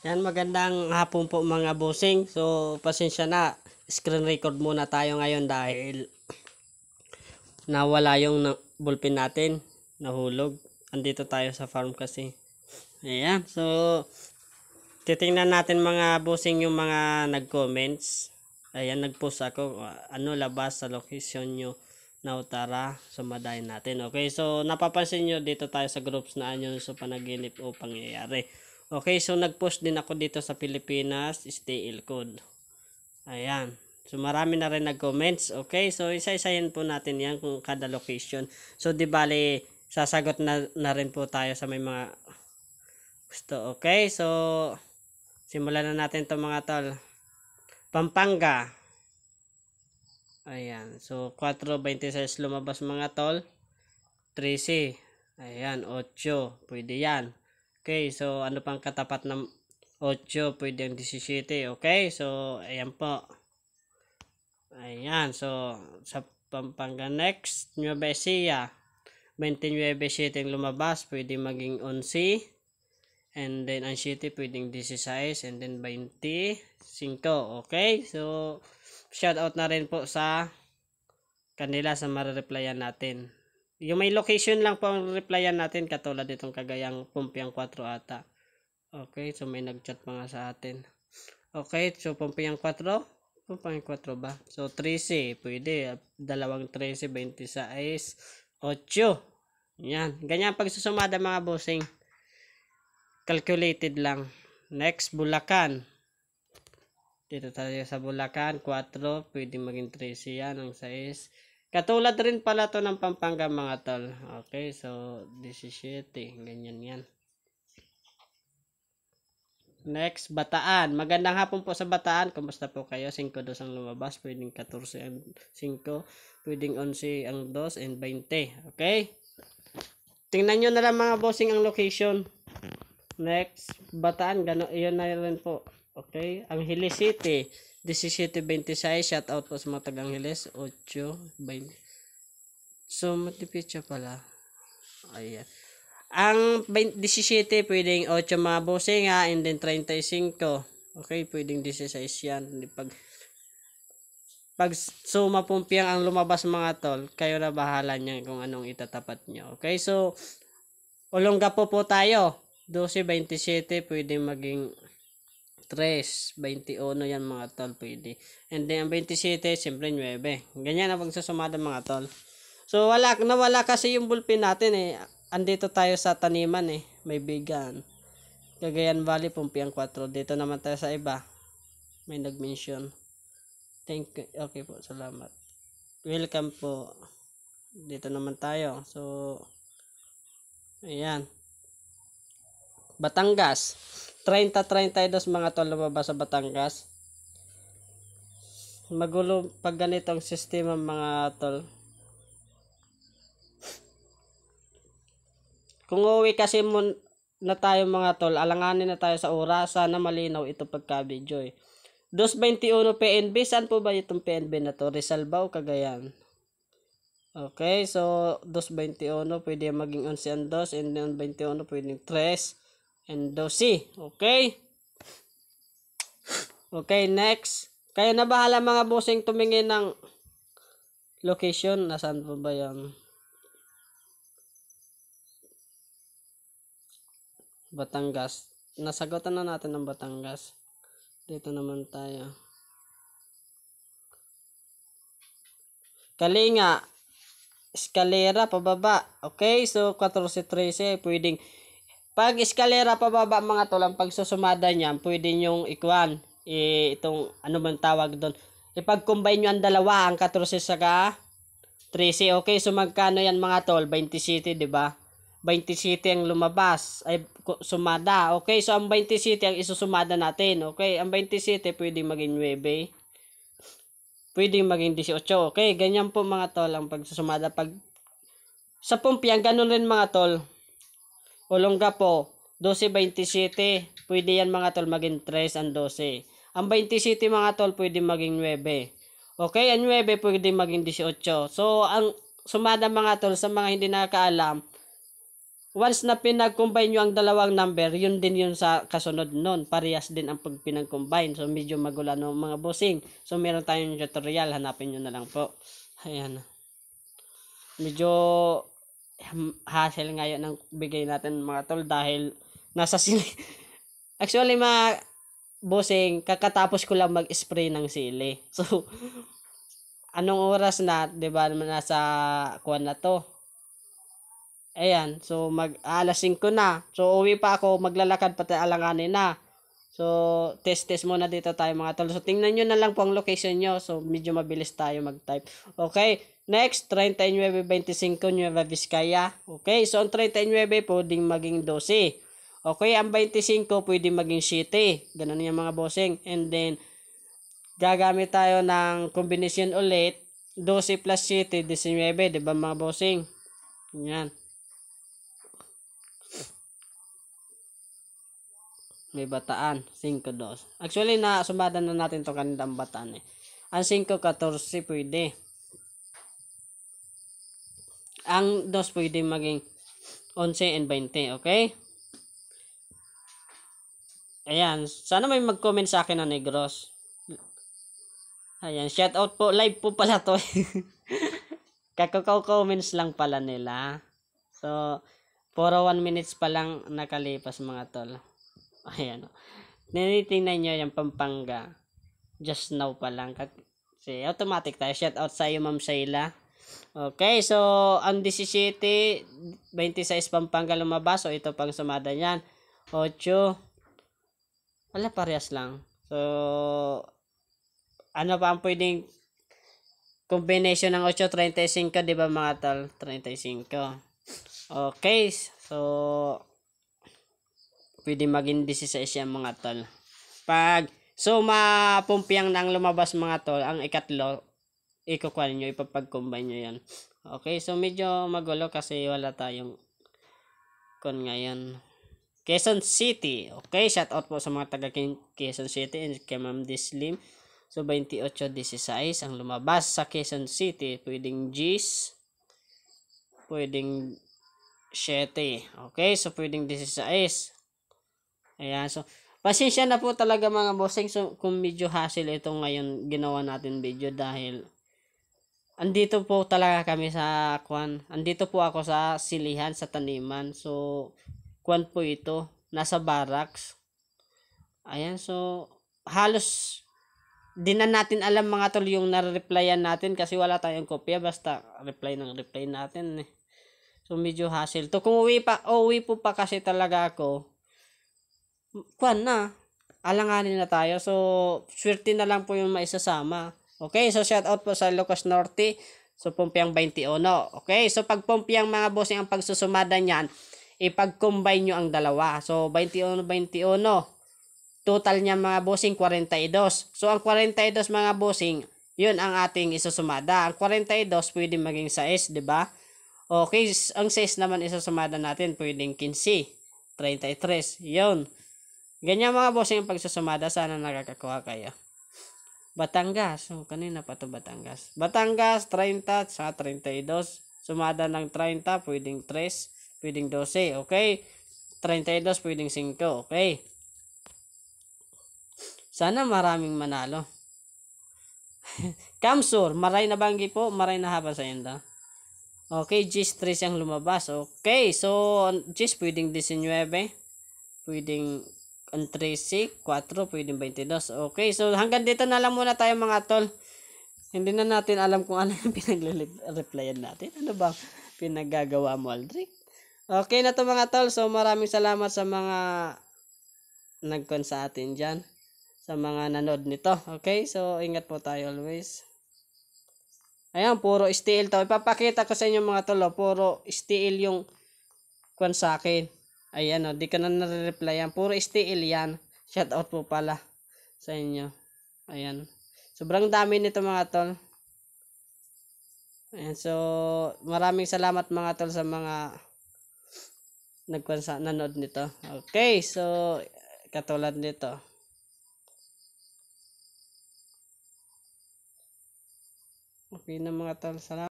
Yan, magandang hapon po mga bossing. So, pasensya na. Screen record muna tayo ngayon dahil nawala yung na bullpen natin. Nahulog. Andito tayo sa farm kasi. Ayan. So, titingnan natin mga bossing yung mga nag-comments. Ayan, nag-post ako. Ano labas sa location nyo na utara. Sumadayin natin. Okay, so napapansin nyo dito tayo sa groups na anyo sa panaginip o pangyayari. Okay, so nag-post din ako dito sa Pilipinas, stay STL code. Ayan. So marami na rin nag-comments. Okay, so isa-isayin po natin yan kung kada location. So di bali, sasagot na, na rin po tayo sa may mga gusto. Okay, so simulan na natin to mga tol. Pampanga. Ayan. So 4.26 lumabas mga tol. 3C. Ayan, 8. Pwede yan. Okay, so ano pang katapat ng 8, pwede ang 17. Okay, so ayan po. Ayan, so sa Pampanga next, Nueva Ecija. 29.7 yung lumabas, pwede maging 11. And then ang city pwedeng 16 and then 25. Okay, so shout out na rin po sa kanila sa marereplyan natin. Yung may location lang po ang replyan natin katulad nitong Kagayang Pumpyang 4 ata. Okay, so may nagchat pa nga sa atin. Okay, so Pumpyang 4, Pumpyang 4 ba? So 13, pwede dalawang 13, 26, 8. Yan, ganyan pag susumada mga bossing. Calculated lang. Next, Bulacan. Dito tayo sa Bulacan, 4, pwede maging 13 yan, ang size. Katulad rin pala to ng Pampanga mga tol. Okay, so 17, ganyan yan. Next, Bataan. Magandang hapon po sa Bataan. Kumusta po kayo? 5 dos ang lumabas. Pwedeng 14 ang 5. Pwedeng 11 ang 2 and 20. Okay? Tingnan nyo na lang mga bossing ang location. Next, Bataan. Gano, yun na rin po. Okay? Ang Hili City. 1726, shout out po sa mga tagangiles, 820. So, matipitsa pala. Ayan. Ang 17, pwedeng 8 mga bosinga, and then 35. Okay, pwedeng 16 yan. Pag, pag suma so, pumpiang ang lumabas mga tol, kayo na bahala niyan kung anong itatapat niyo. Okay, so, ulongga po po tayo. 12, 27, pwede maging 3. 21 yan mga tol pwede. And then ang 27, siyempre 9. Ganyan pag pagsusumada mga tol. So wala, nawala kasi yung bulpin natin eh. Andito tayo sa taniman eh. May bigan. Cagayan Valley, Pumpiang 4. Dito naman tayo sa iba. May nag-mention. Thank you. Okay po, salamat. Welcome po. Dito naman tayo. So, ayan. Batangas. 30-32 mga tol lumabas sa Batangas. Magulo pag ganitong sistema mga tol. Kung uwi kasi mo na tayo mga tol, alanganin na tayo sa oras, sana malinaw ito pagka-video eh. 2.21 PNB, saan po ba itong PNB na to? Rizal ba o Cagayan? Okay, so 2.21 pwede maging 11 and 2 and 21 pwedeng 3 and dosi. Okay? Okay, next. Kaya na bahala mga bossing tumingin ng location. Nasaan po ba yan? Batangas. Nasagutan na natin ng Batangas. Dito naman tayo. Kalinga. Escalera, pababa. Okay, so 14-13, pwedeng pag eskalera pababa mga tol, ang pagsusumada niyan, pwede niyong ikuan. E, itong ano man tawag doon. Ipag-combine niyo ang dalawa, ang 14 saka 13. Okay, so magkano yan mga tol? 27, di ba? 27 ang lumabas. Ay, sumada. Okay, so ang 27 ang isusumada natin. Okay, ang 27 pwedeng maging 9 pwedeng maging 18. Okay, ganyan po mga tol ang pagsusumada. Pag sa pumpiang, ganun rin mga tol. Olongga po, 12.27. Pwede yan mga tol maging 3 and 12. Ang 27 mga tol pwede maging 9. Okay, ang 9 pwede maging 18. So, ang sumada mga tol sa mga hindi nakakaalam, once na pinag-combine nyo ang dalawang number, yun din yun sa kasunod nun. Parehas din ang pagpinag combine So, medyo magulan ng mga bossing. So, meron tayong tutorial. Hanapin nyo na lang po. Ayan. Medyo hassle ngayon ng bigay natin mga tol dahil nasa sili. Actually mga bossing, kakatapos ko lang mag-spray ng sili. So, anong oras na, di ba nasa kuwan na to? Ayan, so mag alas 5 na. So, uwi pa ako, maglalakad pati alanganin na. So, test-test muna dito tayo mga tol. So, tingnan niyo na lang po ang location niyo. So, medyo mabilis tayo mag-type. Okay, Next, 39.25 Nueva Vizcaya. Okay, so ang 39 pwedeng maging 12. Okay, ang 25 pwedeng maging 7. Ganun yung mga bossing. And then, gagamit tayo ng combination ulit. 12 plus 7, 19. Diba mga bossing? Yan. May bataan. 5, 2. Actually, na, sumada na natin to kanina ang bataan eh. Ang 5, 14 pwede. Ang 2 pwede maging 11 and 20, okay? Ayan, sana may mag-comment sa akin na negros. Ayan, shout out po. Live po pala to. Kakakaw comments lang pala nila. So, 401 minutes pa lang nakalipas mga tol. Ayan. Oh. Ninitingnan nyo yung Pampanga. Just now pa lang. Kasi automatic tayo. Shout out sa iyo, Ma'am Sheila. Okay, so ang 17, 26 Pampanga lumabas. So ito pang sumada niyan. 8. Wala parehas lang. So ano pa ang pwedeng combination ng 8 35, 'di ba mga tal? 35. Okay, so pwede maging 16 yan mga tol. Pag so mapumpiang nang lumabas mga tol, ang ikatlo ikukuha nyo, ipapag-combine nyo yan. Okay, so medyo magulo kasi wala tayong kon ngayon. Quezon City. Okay, shout out po sa mga taga Quezon City and kay Ma'am Dislim. So, 28-16 ang lumabas sa Quezon City. Pwedeng G's. Pwedeng 7. Okay, so pwedeng 16. Ayan, so pasensya na po talaga mga bossing so, kung medyo hassle ito ngayon ginawa natin video dahil andito po talaga kami sa kwan. Andito po ako sa silihan sa taniman. So kwan po ito, nasa barracks. Ayan, so halos di na natin alam mga tol yung na-replyan natin kasi wala tayong kopya basta reply ng reply natin eh. So medyo hassle to. Kung uwi pa, oh, uwi po pa kasi talaga ako. Kwan na. Alanganin na tayo. So swerte na lang po yung maisasama. Okay, so shout out po sa Lucas Norte. So pumpyang 21. Okay, so pag pumpyang mga boss ang pagsusumada niyan, ipag-combine nyo ang dalawa. So 21, 21. Total niya mga bossing 42. So ang 42 mga bossing, yun ang ating isusumada. Ang 42 pwede maging 6, di ba? Okay, ang 6 naman isusumada natin pwedeng 15, 33. Yun. Ganyan mga bossing ang pagsusumada. Sana nakakakuha kayo. Batangas. Oh, kanina pa to Batangas. Batangas, 30 sa 32. Sumada ng 30, pwedeng 3, pwedeng 12. Okay? 32, pwedeng 5. Okay? Sana maraming manalo. Kamsur, maray na banggi po, maray na haba sa inda. Okay, Gis 3 ang lumabas. Okay, so Gis pwedeng 19, pwedeng 13, 4, pwedeng 22. Okay, so hanggang dito na lang muna tayo mga tol. Hindi na natin alam kung ano yung pinagre replyan natin. Ano ba pinaggagawa mo, Aldrick? Okay na to mga tol. So maraming salamat sa mga nagkon sa atin dyan. Sa mga nanood nito. Okay, so ingat po tayo always. Ayan, puro steel to. Ipapakita ko sa inyo mga tol. Oh. puro steel yung kwan sa akin. Ayan o, oh, di ka na nare-replyan. Puro STL yan. Shout out po pala sa inyo. Ayan. Sobrang dami nito mga tol. Ayan, so maraming salamat mga tol sa mga nagkwansa nanood nito. Okay, so katulad nito. Okay na mga tol. Salamat.